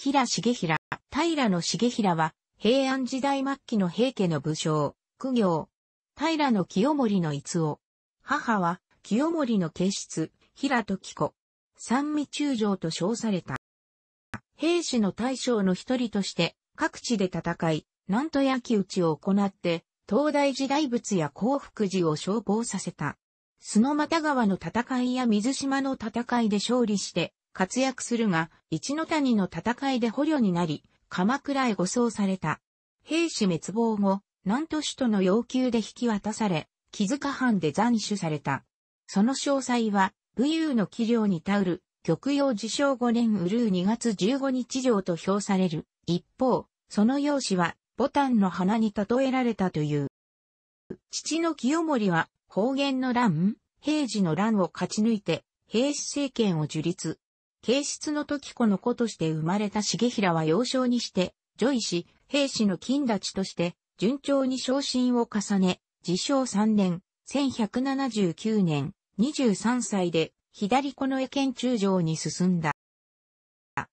平重平、平の重平は、平安時代末期の平家の武将、苦行。平の清盛の逸夫。母は、清盛の形質、平時子。三味中将と称された。兵士の大将の一人として、各地で戦い、南都焼き討ちを行って、東大時代仏や幸福寺を消防させた。砂又川の戦いや水島の戦いで勝利して、活躍するが、一の谷の戦いで捕虜になり、鎌倉へ護送された。兵士滅亡後、南都市との要求で引き渡され、木塚藩で斬首された。その詳細は、武勇の器量に頼る、玉葉自称5年うるう2月15日上と評される。一方、その容姿は、ボタンの花に例えられたという。父の清盛は、方言の乱、平時の乱を勝ち抜いて、平氏政権を樹立。形質の時子の子として生まれた重平は幼少にして、女医師、兵士の金立ちとして、順調に昇進を重ね、自称3年、1179年、23歳で、左子の絵県中将に進んだ。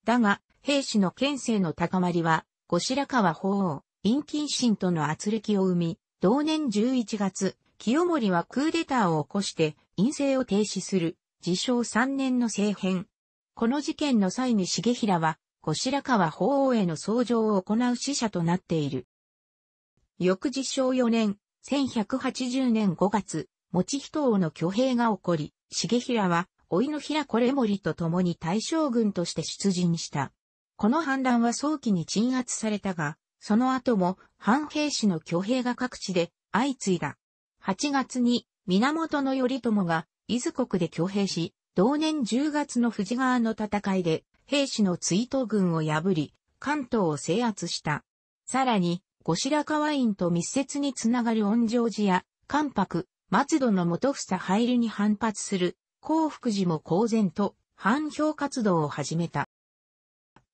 だが、兵士の県勢の高まりは、後白河法皇、陰近心との圧力を生み、同年11月、清盛はクーデターを起こして、陰性を停止する、自称3年の政変、この事件の際に重平は、後白河法皇への奏上を行う使者となっている。翌日正4年、1180年5月、持人王の挙兵が起こり、重平は、いの平これ森と共に大将軍として出陣した。この反乱は早期に鎮圧されたが、その後も藩兵士の挙兵が各地で相次いだ。8月に源頼朝が伊豆国で挙兵し、同年10月の富士川の戦いで、兵士の追悼軍を破り、関東を制圧した。さらに、後白河院と密接につながる恩城寺や、関白、松戸の元房入りに反発する、幸福寺も公然と、反評活動を始めた。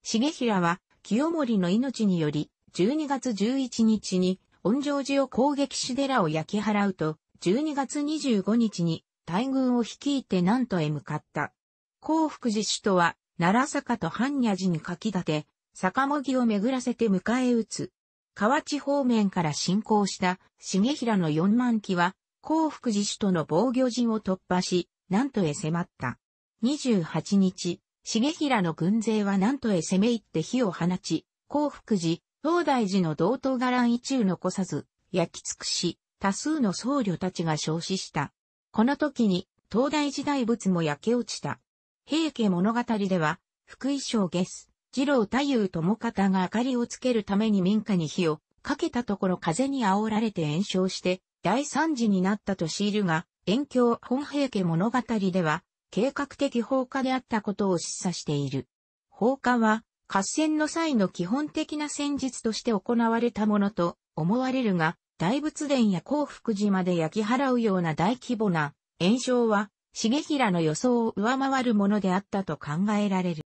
重平は、清盛の命により、12月11日に、恩城寺を攻撃し寺を焼き払うと、12月25日に、大軍を率いて南都へ向かった。幸福寺首都は、奈良坂と般若寺にかき立て、坂もぎを巡らせて迎え撃つ。河内方面から進行した重平の四万騎は、幸福寺首都の防御陣を突破し、南都へ迫った。28日、重平の軍勢は南都へ攻め入って火を放ち、幸福寺、東大寺の道東伽藍一中残さず、焼き尽くし、多数の僧侶たちが焼死した。この時に、東大時代仏も焼け落ちた。平家物語では、福井省月、次郎太夫友方が明かりをつけるために民家に火をかけたところ風に煽られて炎症して、大惨事になったと知るが、遠鏡本平家物語では、計画的放火であったことを示唆している。放火は、合戦の際の基本的な戦術として行われたものと思われるが、大仏殿や幸福寺まで焼き払うような大規模な炎症は、重平の予想を上回るものであったと考えられる。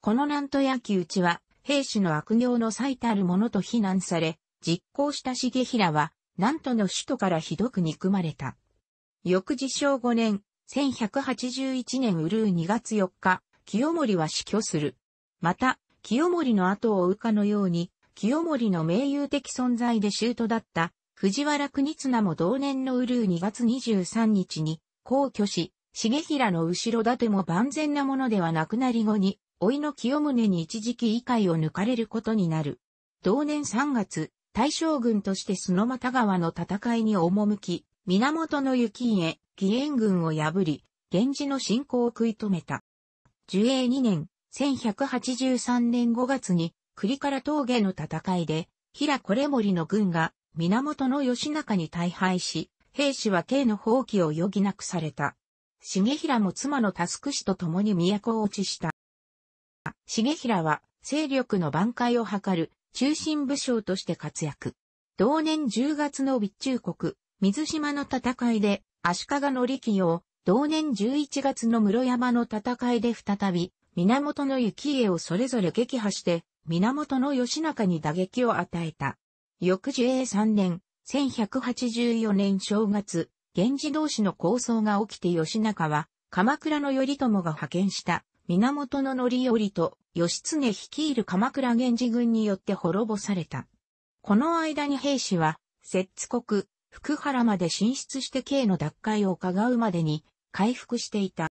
この南都焼き討ちは、兵士の悪行の最たるものと非難され、実行した重平は、南都の首都からひどく憎まれた。翌自称5年、1181年うるう2月4日、清盛は死去する。また、清盛の後を追うかのように、清盛の名優的存在で舅だった藤原国綱も同年のウルー2月23日に皇居し、重平の後ろ盾も万全なものではなくなり後に、老いの清宗に一時期異界を抜かれることになる。同年3月、大将軍として砂又川の戦いに赴き、源の幸家、義援軍を破り、源氏の侵攻を食い止めた。樹永2年、1183年5月に、栗から峠の戦いで、平これ森の軍が源義仲に大敗し、兵士は刑の放棄を余儀なくされた。重平も妻のタスク氏と共に都を落ちした。重平は勢力の挽回を図る中心武将として活躍。同年10月の備中国、水島の戦いで足利の力を、同年11月の室山の戦いで再び、源の雪家をそれぞれ撃破して、源義仲に打撃を与えた。翌寿永3年、1184年正月、源氏同士の抗争が起きて義仲は、鎌倉の頼朝が派遣した源の範頼と義経率いる鎌倉源氏軍によって滅ぼされた。この間に兵士は、摂津国、福原まで進出して京の奪回を伺うまでに回復していた。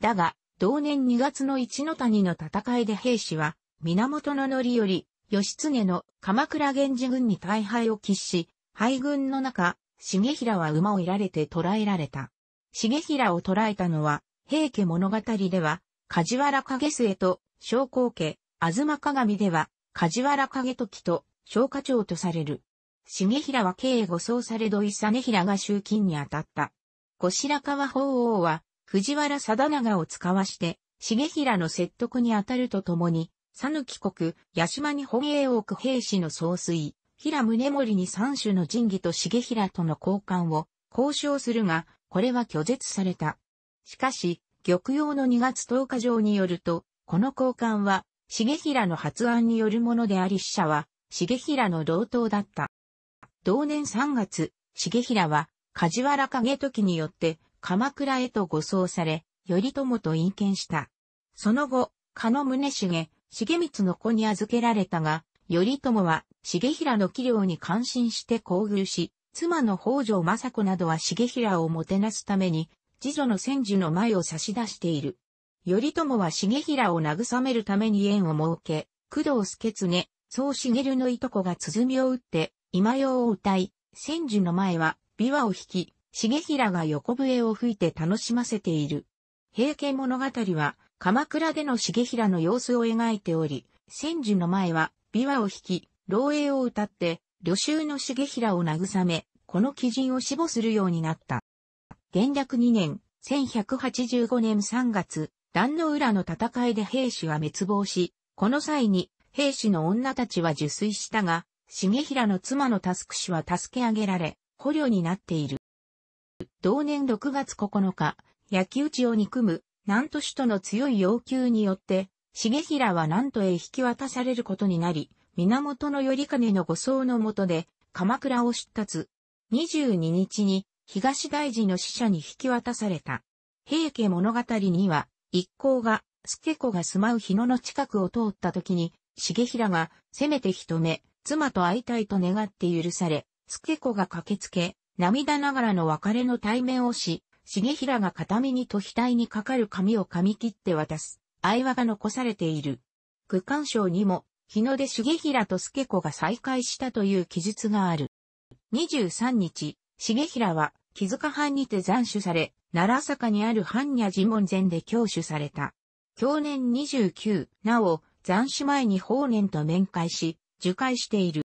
だが、同年2月の一の谷の戦いで兵士は、源範より、義経の鎌倉源氏軍に大敗を喫し、敗軍の中、重平は馬をいられて捕らえられた。重平を捕らえたのは、平家物語では、梶原影末と、昇降家、東鏡では、梶原影時と、昇家長とされる。重平は慶護総されど伊実平が集金に当たった。後白河法皇は、藤原定長を使わして、重平の説得に当たるとともに、佐き国、八島に本営く兵士の総帥、平宗盛に三種の神器と重平との交換を交渉するが、これは拒絶された。しかし、玉葉の2月10日上によると、この交換は、重平の発案によるものであり死者は、重平の同等だった。同年3月、重平は、梶原景時によって、鎌倉へと護送され、頼朝と隠見した。その後、加野宗重、重光の子に預けられたが、頼朝は重平の器量に感心して厚遇し、妻の北条政子などは重平をもてなすために、次女の千寿の前を差し出している。頼朝は重平を慰めるために縁を設け、工藤助常、宗茂のいとこが鼓を打って、今用を歌い、千寿の前は琵琶を弾き、重平が横笛を吹いて楽しませている。平家物語は、鎌倉での重平の様子を描いており、千住の前は、琵琶を弾き、漏洩を歌って、旅衆の重平を慰め、この基人を死亡するようになった。元略2年、1185年3月、壇の浦の戦いで兵士は滅亡し、この際に、兵士の女たちは受水したが、重平の妻のタスク氏は助け上げられ、捕虜になっている。同年6月9日、焼き討ちを憎む南都市との強い要求によって、重平は南都へ引き渡されることになり、源頼金の護送の下で、鎌倉を出立。22日に、東大寺の使者に引き渡された。平家物語には、一行が、助子が住まう日野の近くを通った時に、重平が、せめて一目、妻と会いたいと願って許され、助子が駆けつけ、涙ながらの別れの対面をし、重平が片身にと額にかかる紙を噛み切って渡す、愛話が残されている。区間賞にも、日の出重平と助子が再会したという記述がある。23日、重平は、木塚藩にて斬首され、奈良坂にある藩や寺門前で教主された。去年29、なお、斬首前に法然と面会し、受戒している。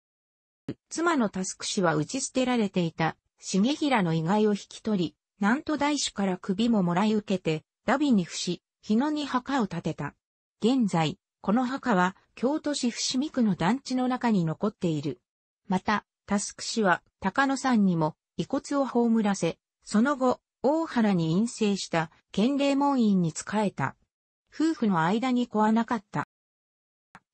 妻のタスク氏は打ち捨てられていた、重平の意外を引き取り、なんと大師から首ももらい受けて、ダビに伏し、日野に墓を建てた。現在、この墓は、京都市伏見区の団地の中に残っている。また、タスク氏は、高野山にも、遺骨を葬らせ、その後、大原に陰性した県霊門院に仕えた。夫婦の間に子はなかった。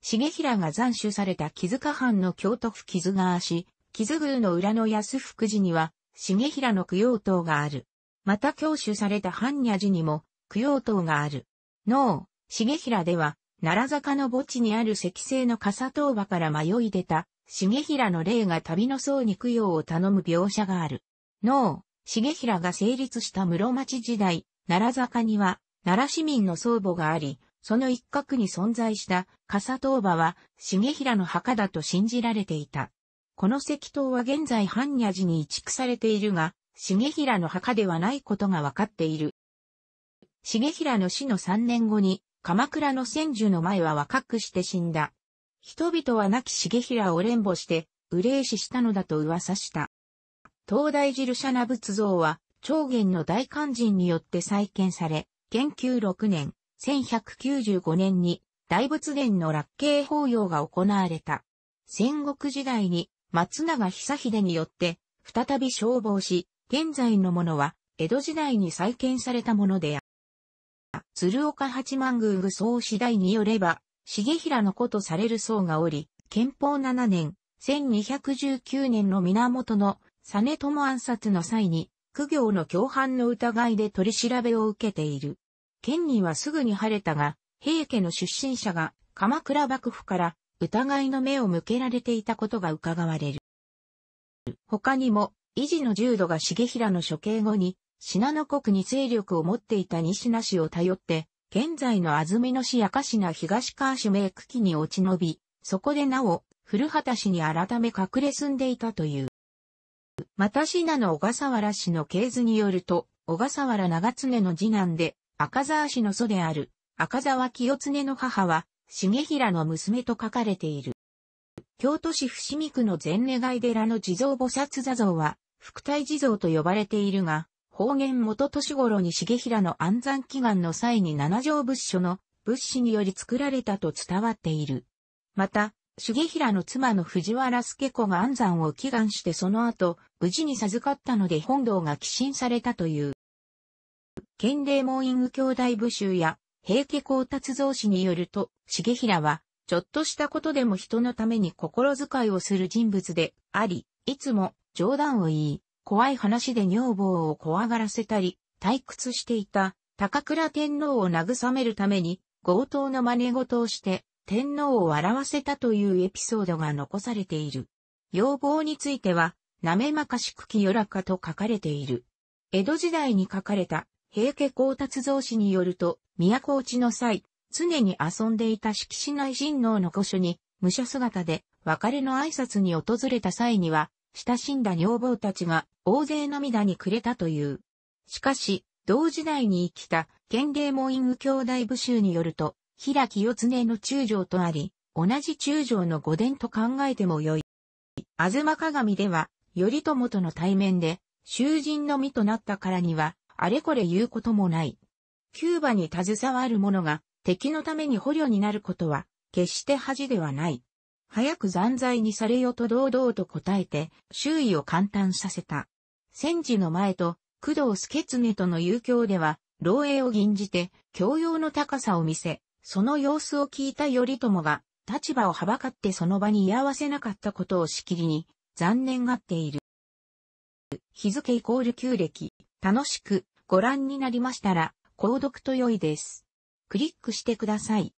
重平が斬首された木塚藩の京都府木津川市、木津宮の裏の安福寺には、重平の供養塔がある。また教主された般若寺にも、供養塔がある。脳、重平では、奈良坂の墓地にある石製の笠塔馬から迷い出た、重平の霊が旅の僧に供養を頼む描写がある。脳、重平が成立した室町時代、奈良坂には、奈良市民の僧母があり、その一角に存在した笠塔馬は、重平の墓だと信じられていた。この石塔は現在般若寺に移築されているが、重平の墓ではないことが分かっている。重平の死の3年後に、鎌倉の千住の前は若くして死んだ。人々は亡き重平を連母して、憂い死したのだと噂した。東大寺社那仏像は、長元の大漢人によって再建され、研究6年、1195年に大仏殿の落慶法要が行われた。戦国時代に松永久秀によって再び消防し、現在のものは、江戸時代に再建されたものである。鶴岡八幡宮具装次第によれば、重平の子とされる僧がおり、憲法7年、1219年の源の実友暗殺の際に、苦行の共犯の疑いで取り調べを受けている。県にはすぐに晴れたが、平家の出身者が鎌倉幕府から疑いの目を向けられていたことが伺われる。他にも、維持の重度が重平の処刑後に、信濃国に勢力を持っていた西名氏を頼って、現在の安住野市赤品東川市名区期に落ち延び、そこでなお、古畑氏に改め隠れ住んでいたという。また信濃小笠原氏の系図によると、小笠原長常の次男で、赤沢氏の祖である、赤沢清常の母は、重平の娘と書かれている。京都市伏見区の善願寺の地蔵菩薩座像は、福体地蔵と呼ばれているが、方言元年頃に重平の安山祈願の際に七条仏書の仏師により作られたと伝わっている。また、重平の妻の藤原助子が安山を祈願してその後、無事に授かったので本堂が寄進されたという。県イ門院兄弟部衆や、平家公達造氏によると、重平は、ちょっとしたことでも人のために心遣いをする人物であり、いつも冗談を言い、怖い話で女房を怖がらせたり、退屈していた高倉天皇を慰めるために強盗の真似事をして天皇を笑わせたというエピソードが残されている。要望については、なめまかしく清らかと書かれている。江戸時代に書かれた平家光達造詞によると、都落ちの際、常に遊んでいた敷地内神皇の御所に、武者姿で別れの挨拶に訪れた際には、親しんだ女房たちが大勢涙にくれたという。しかし、同時代に生きた、剣霊門院右兄弟部衆によると、平木四常の中将とあり、同じ中将の御殿と考えてもよい。吾妻鏡では、頼朝との対面で、囚人の身となったからには、あれこれ言うこともない。キューバに携わる者が、敵のために捕虜になることは、決して恥ではない。早く残罪にされよと堂々と答えて、周囲を簡単させた。戦時の前と、工藤助経との遊興では、漏洩を吟じて、教養の高さを見せ、その様子を聞いた頼朝が、立場をはばかってその場に居合わせなかったことをしきりに、残念がっている。日付イコール旧暦、楽しくご覧になりましたら、購読と良いです。クリックしてください。